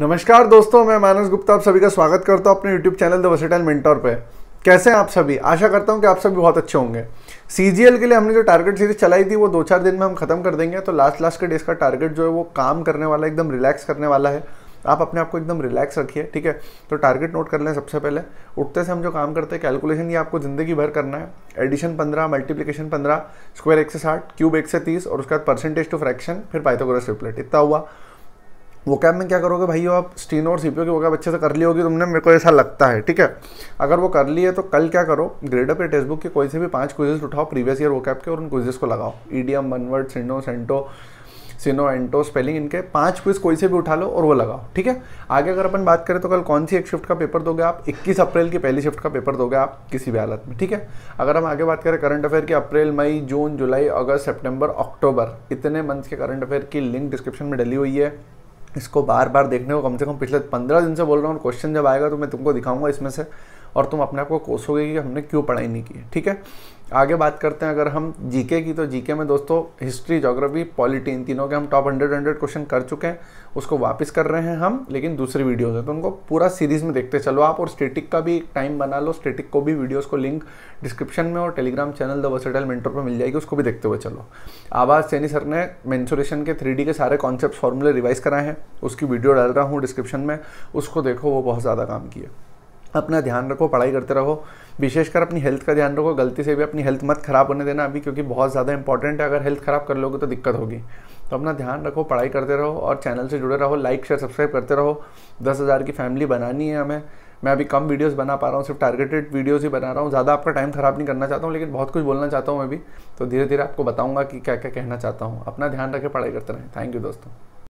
नमस्कार दोस्तों मैं मानस गुप्ता आप सभी का स्वागत करता हूँ अपने YouTube channel the versatile mentor पे कैसे हैं आप सभी आशा करता हूँ कि आप सभी बहुत अच्छे होंगे सी के लिए हमने जो टारगेट सीरीज चलाई थी वो दो चार दिन में हम खत्म कर देंगे तो लास्ट लास्ट के डेज का टारगेट जो है वो काम करने वाला एकदम रिलैक्स करने वाला है आप अपने आप को एकदम रिलैक्स रखिए ठीक है तो टारगेट नोट कर लें सबसे पहले उठते से हम जो काम करते हैं कैलकुलेशन ये आपको ज़िंदगी भर करना है एडिशन पंद्रह मल्टीप्लिकेशन पंद्रह स्क्वायर एक से साठ क्यूब एक से तीस और उसके बाद परसेंटेज टू फ्रैक्शन फिर पाइथागोरस ट्रिपलेट इतना हुआ वोकैब में क्या करोगे भाई आप स्टीनो और सीपीओ की वोकैब अच्छे से कर ली होगी तुमने मेरे को ऐसा लगता है ठीक है अगर वो कर ली है तो कल क्या करो ग्रेड अप या टेक्स्ट बुक के कोई से भी पांच क्विजेस उठाओ प्रीवियस ईयर वोकैब के और उन क्विजेस को लगाओ ईडीएम वन वर्ड सिनो सेंटो सिनो एंटो स्पेलिंग इनके पांच क्विज कोई से भी उठा लो और वो लगाओ ठीक है आगे अगर अपन बात करें तो कल कौन सी एक शिफ्ट का पेपर दोगे आप 21 अप्रैल की पहली शिफ्ट का पेपर दोगे आप किसी भी हालत में ठीक है अगर हम आगे बात करें करंट अफेयर की अप्रैल मई जून जुलाई अगस्त सेप्टेम्बर अक्टूबर इतने मंथ के करंट अफेयर की लिंक डिस्क्रिप्शन में डली हुई है इसको बार बार देखने को कम से कम पिछले पंद्रह दिन से बोल रहा हूँ क्वेश्चन जब आएगा तो मैं तुमको दिखाऊंगा इसमें से और तुम अपने आप को कोसोगे कि हमने क्यों पढ़ाई नहीं की ठीक है आगे बात करते हैं अगर हम जीके की तो जीके में दोस्तों हिस्ट्री जोग्राफी पॉलिटी इन तीनों के हम टॉप हंड्रेड हंड्रेड क्वेश्चन कर चुके हैं उसको वापस कर रहे हैं हम लेकिन दूसरी वीडियोज़ हैं तो उनको पूरा सीरीज़ में देखते चलो आप और स्टेटिक का भी एक टाइम बना लो स्टेटिक को भी वीडियोज़ को लिंक डिस्क्रिप्शन में और Telegram channel the versatile mentor पर मिल जाएगी उसको भी देखते हुए चलो आवाज़ सैनी सर ने मैंसुरेशन के थ्री के सारे कॉन्सेप्ट फार्मूले रिवाइज कराए हैं उसकी वीडियो डाल रहा हूँ डिस्क्रिप्शन में उसको देखो वो बहुत ज़्यादा काम किया अपना ध्यान रखो पढ़ाई करते रहो विशेषकर अपनी हेल्थ का ध्यान रखो गलती से भी अपनी हेल्थ मत खराब होने देना अभी क्योंकि बहुत ज़्यादा इंपॉर्टेंट है अगर हेल्थ खराब कर लोगे तो दिक्कत होगी तो अपना ध्यान रखो पढ़ाई करते रहो और चैनल से जुड़े रहो लाइक शेयर सब्सक्राइब करते रहो दस हज़ार की फैमिली बनानी है हमें मैं अभी कम वीडियोस बना पा रहा हूँ सिर्फ टारगेटेड वीडियोस ही बना रहा हूँ ज़्यादा आपका टाइम ख़राब नहीं करना चाहता हूँ लेकिन बहुत कुछ बोलना चाहता हूँ मैं भी तो धीरे धीरे आपको बताऊँगा कि क्या क्या कहना चाहता हूँ अपना ध्यान रखें पढ़ाई करते रहें थैंक यू दोस्तों